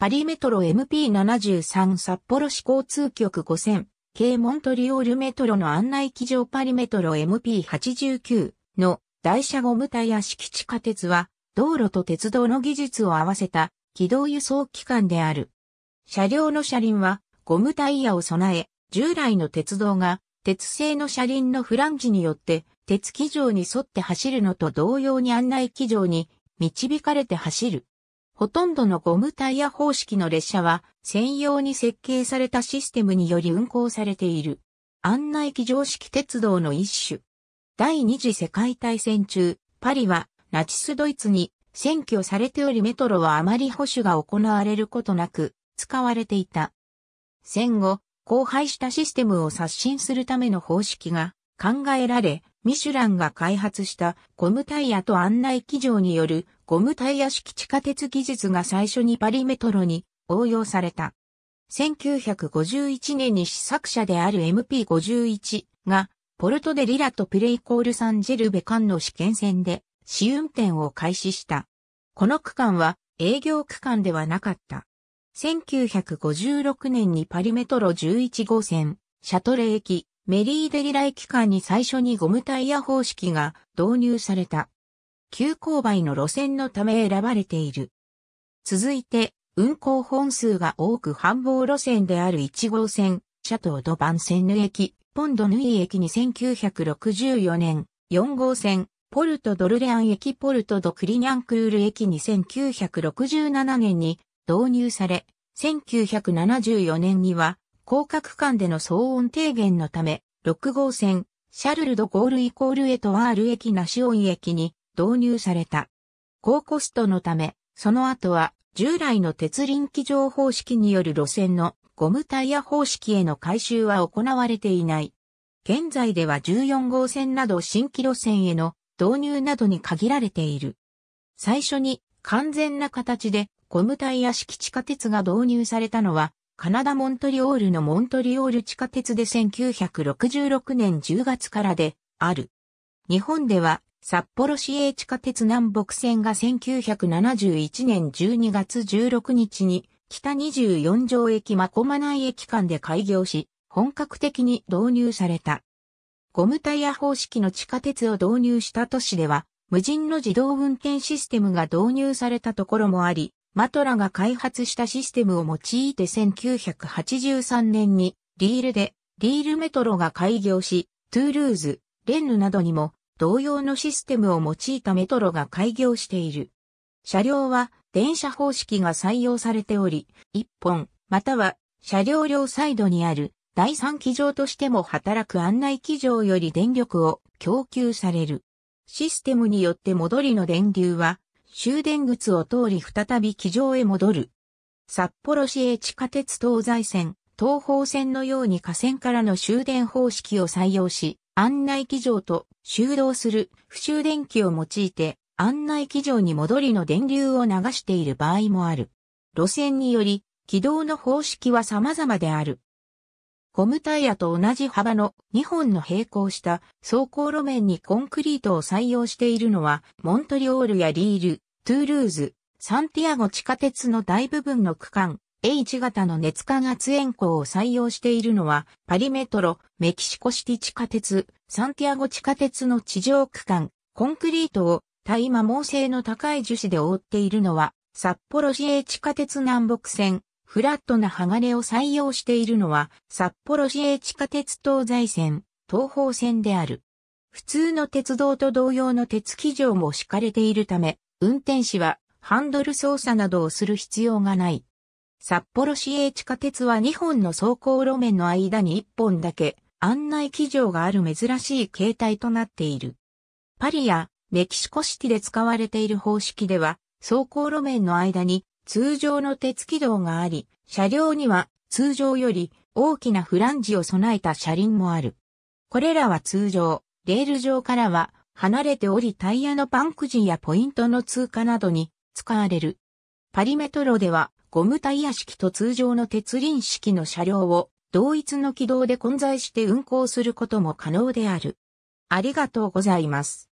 パリメトロ MP73 札幌市交通局5000、京モントリオールメトロの案内機場パリメトロ MP89 の台車ゴムイや敷地下鉄は、道路と鉄道の技術を合わせた軌道輸送機関である。車両の車輪はゴムタイヤを備え、従来の鉄道が鉄製の車輪のフランジによって鉄機場に沿って走るのと同様に案内機場に導かれて走る。ほとんどのゴムタイヤ方式の列車は専用に設計されたシステムにより運行されている。案内機常識鉄道の一種。第二次世界大戦中、パリはナチスドイツに占拠されておりメトロはあまり保守が行われることなく使われていた。戦後、荒廃したシステムを刷新するための方式が考えられ、ミシュランが開発したゴムタイヤと案内機場によるゴムタイヤ式地下鉄技術が最初にパリメトロに応用された。1951年に試作車である MP51 がポルトデリラとプレイコールサンジェルベ間の試験線で試運転を開始した。この区間は営業区間ではなかった。1956年にパリメトロ11号線、シャトレ駅、メリーデリライ機間に最初にゴムタイヤ方式が導入された。急勾配の路線のため選ばれている。続いて、運行本数が多く繁忙路線である1号線、シャトードバンセンヌ駅、ポンドヌイ駅に1964年、4号線、ポルトドルレアン駅ポルトドクリニャンクール駅に1967年に導入され、1974年には広角間での騒音低減のため、6号線、シャルルドゴールイコールエトワール駅ナシオン駅に導入された。高コストのため、その後は従来の鉄輪機場方式による路線のゴムタイヤ方式への改修は行われていない。現在では14号線など新規路線への導入などに限られている。最初に完全な形でゴムタイヤ式地下鉄が導入されたのはカナダ・モントリオールのモントリオール地下鉄で1966年10月からである。日本では札幌市営地下鉄南北線が1971年12月16日に北24条駅まない駅間で開業し、本格的に導入された。ゴムタイヤ方式の地下鉄を導入した都市では、無人の自動運転システムが導入されたところもあり、マトラが開発したシステムを用いて1983年にリールでリールメトロが開業し、トゥールーズ、レンヌなどにも同様のシステムを用いたメトロが開業している。車両は電車方式が採用されており、一本、または車両両サイドにある第三機場としても働く案内機場より電力を供給される。システムによって戻りの電流は終電靴を通り再び機場へ戻る。札幌市営地下鉄東西線、東方線のように架線からの終電方式を採用し、案内機場と修道する不終電機を用いて、案内機場に戻りの電流を流している場合もある。路線により、軌道の方式は様々である。ゴムタイヤと同じ幅の2本の並行した走行路面にコンクリートを採用しているのは、モントリオールやリール、トゥールーズ、サンティアゴ地下鉄の大部分の区間、H 型の熱化圧塩鋼を採用しているのは、パリメトロ、メキシコシティ地下鉄、サンティアゴ地下鉄の地上区間、コンクリートを大麻毛性の高い樹脂で覆っているのは、札幌市営地下鉄南北線、フラットな鋼を採用しているのは、札幌市営地下鉄東西線、東方線である。普通の鉄道と同様の鉄基場も敷かれているため、運転士はハンドル操作などをする必要がない。札幌市営地下鉄は2本の走行路面の間に1本だけ案内基場がある珍しい形態となっている。パリやメキシコシティで使われている方式では、走行路面の間に通常の鉄軌道があり、車両には通常より大きなフランジを備えた車輪もある。これらは通常、レール上からは離れておりタイヤのパンク時やポイントの通過などに使われる。パリメトロではゴムタイヤ式と通常の鉄輪式の車両を同一の軌道で混在して運行することも可能である。ありがとうございます。